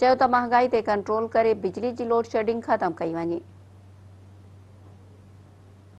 चयो त महांगाई ते कंट्रोल करे बिजली जी लोड शेडिंग ख़तमु कई वञे